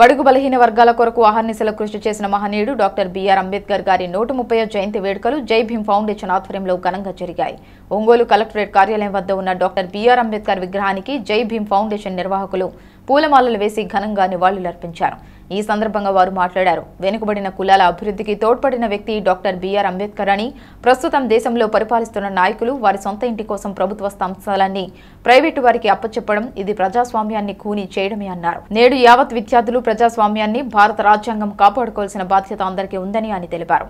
బడుగు బలహీన వర్గాల కొరకు అహర్నిశల కృషి చేసిన మహనీయుడు డాక్టర్ బిఆర్ అంబేద్కర్ గారి నూట ముప్పై జయంతి వేడుకలు జై భీమ్ ఫౌండేషన్ ఆధ్వర్యంలో ఘనంగా జరిగాయి ఒంగోలు కలెక్టరేట్ కార్యాలయం వద్ద ఉన్న డాక్టర్ బిఆర్ అంబేద్కర్ విగ్రహానికి జై భీమ్ ఫౌండేషన్ నిర్వాహకులు పూలమాలలు వేసి ఘనంగా నివాళులర్పించారు ఈ సందర్భంగా వారు మాట్లాడారు వెనుకబడిన కులాల అభివృద్ధికి తోడ్పడిన వ్యక్తి డాక్టర్ బీఆర్ అంబేద్కర్ అని ప్రస్తుతం దేశంలో పరిపాలిస్తున్న నాయకులు వారి సొంత ఇంటి కోసం ప్రభుత్వ సంస్థలన్నీ ప్రైవేటు వారికి అప్పచెప్పడం ఇది ప్రజాస్వామ్యాన్ని కూని చేయడమే అన్నారు నేడు యావత్ విద్యార్థులు ప్రజాస్వామ్యాన్ని భారత రాజ్యాంగం కాపాడుకోవాల్సిన బాధ్యత అందరికీ ఉందని ఆయన తెలిపారు